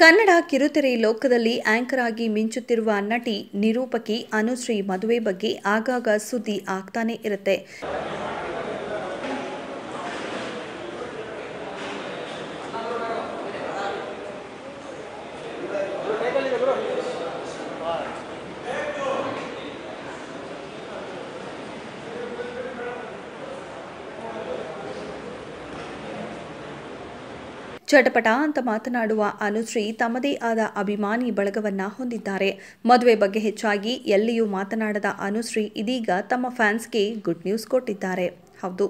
ಕನ್ನಡ ಕಿರುತೆರೆ ಲೋಕದಲ್ಲಿ ಆಂಕರ್ ಆಗಿ ಮಿಂಚುತ್ತಿರುವ ನಟಿ ನಿರೂಪಕಿ ಅನುಶ್ರೀ ಮದುವೆ ಬಗ್ಗೆ ಆಗಾಗ ಸುದ್ದಿ ಆಗ್ತಾನೇ ಇರುತ್ತೆ ಚಟಪಟ ಅಂತ ಮಾತನಾಡುವ ಅನುಶ್ರೀ ತಮ್ಮದೇ ಆದ ಅಭಿಮಾನಿ ಬಳಗವನ್ನ ಹೊಂದಿದ್ದಾರೆ ಮದುವೆ ಬಗ್ಗೆ ಹೆಚ್ಚಾಗಿ ಎಲ್ಲಿಯೂ ಮಾತನಾಡದ ಅನುಶ್ರೀ ಇದೀಗ ತಮ್ಮ ಫ್ಯಾನ್ಸ್ಗೆ ಗುಡ್ ನ್ಯೂಸ್ ಕೊಟ್ಟಿದ್ದಾರೆ ಹೌದು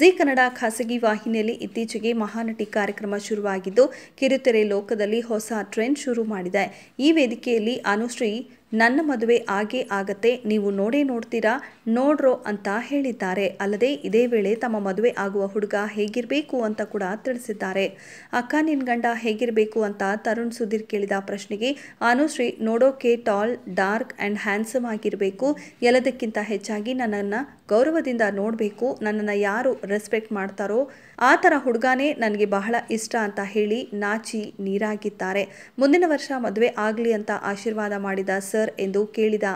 ಜಿ ಕನ್ನಡ ಖಾಸಗಿ ವಾಹಿನಿಯಲ್ಲಿ ಇತ್ತೀಚೆಗೆ ಮಹಾನಟಿ ಕಾರ್ಯಕ್ರಮ ಶುರುವಾಗಿದ್ದು ಕಿರುತೆರೆ ಲೋಕದಲ್ಲಿ ಹೊಸ ಟ್ರೆಂಡ್ ಶುರು ಮಾಡಿದೆ ಈ ವೇದಿಕೆಯಲ್ಲಿ ಅನುಶ್ರೀ ನನ್ನ ಮದುವೆ ಆಗೇ ಆಗತ್ತೆ ನೀವು ನೋಡೇ ನೋಡ್ತೀರಾ ನೋಡ್ರೋ ಅಂತ ಹೇಳಿದ್ದಾರೆ ಅಲ್ಲದೆ ಇದೇ ವೇಳೆ ತಮ್ಮ ಮದುವೆ ಆಗುವ ಹುಡುಗ ಹೇಗಿರಬೇಕು ಅಂತ ಕೂಡ ತಿಳಿಸಿದ್ದಾರೆ ಅಕ್ಕ ನಿನ್ ಗಂಡ ಹೇಗಿರಬೇಕು ಅಂತ ತರುಣ್ ಸುಧೀರ್ ಕೇಳಿದ ಪ್ರಶ್ನೆಗೆ ಅನುಶ್ರೀ ನೋಡೋಕೆ ಟಾಲ್ ಡಾರ್ಕ್ ಆ್ಯಂಡ್ ಹ್ಯಾಂಡ್ಸಮ್ ಆಗಿರಬೇಕು ಎಲ್ಲದಕ್ಕಿಂತ ಹೆಚ್ಚಾಗಿ ನನ್ನನ್ನು ಗೌರವದಿಂದ ನೋಡಬೇಕು ನನ್ನನ್ನು ಯಾರು ರೆಸ್ಪೆಕ್ಟ್ ಮಾಡ್ತಾರೋ ಆ ಥರ ಹುಡುಗನೇ ನನಗೆ ಬಹಳ ಇಷ್ಟ ಅಂತ ಹೇಳಿ ನಾಚಿ ನೀರಾಗಿದ್ದಾರೆ ಮುಂದಿನ ವರ್ಷ ಮದುವೆ ಆಗಲಿ ಅಂತ ಆಶೀರ್ವಾದ ಮಾಡಿದ ಸರ್ ಸರ್ ಎಂದು ಕೇಳಿದ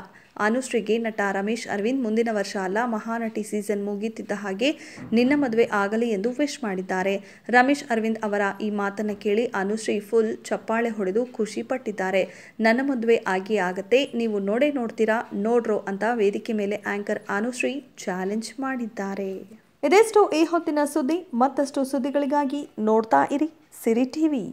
ಅನುಶ್ರೀಗೆ ನಟ ರಮೇಶ್ ಅರವಿಂದ್ ಮುಂದಿನ ವರ್ಷ ಅಲ್ಲ ಮಹಾನಟಿ ಸೀಸನ್ ಮುಗಿಯುತ್ತಿದ್ದ ಹಾಗೆ ನಿನ್ನ ಮದುವೆ ಆಗಲಿ ಎಂದು ವಿಶ್ ಮಾಡಿದ್ದಾರೆ ರಮೇಶ್ ಅರವಿಂದ್ ಅವರ ಈ ಮಾತನ್ನು ಕೇಳಿ ಅನುಶ್ರೀ ಫುಲ್ ಚಪ್ಪಾಳೆ ಹೊಡೆದು ಖುಷಿ ಪಟ್ಟಿದ್ದಾರೆ ನನ್ನ ಮದುವೆ ಆಗಿ ಆಗತ್ತೆ ನೀವು ನೋಡೇ ನೋಡ್ತೀರಾ ನೋಡ್ರೋ ಅಂತ ವೇದಿಕೆ ಮೇಲೆ ಆಂಕರ್ ಅನುಶ್ರೀ ಚಾಲೆಂಜ್ ಮಾಡಿದ್ದಾರೆ ಇದೆಷ್ಟು ಈ ಹೊತ್ತಿನ ಸುದ್ದಿ ಮತ್ತಷ್ಟು ಸುದ್ದಿಗಳಿಗಾಗಿ ನೋಡ್ತಾ ಇರಿ ಸಿರಿ ಟಿವಿ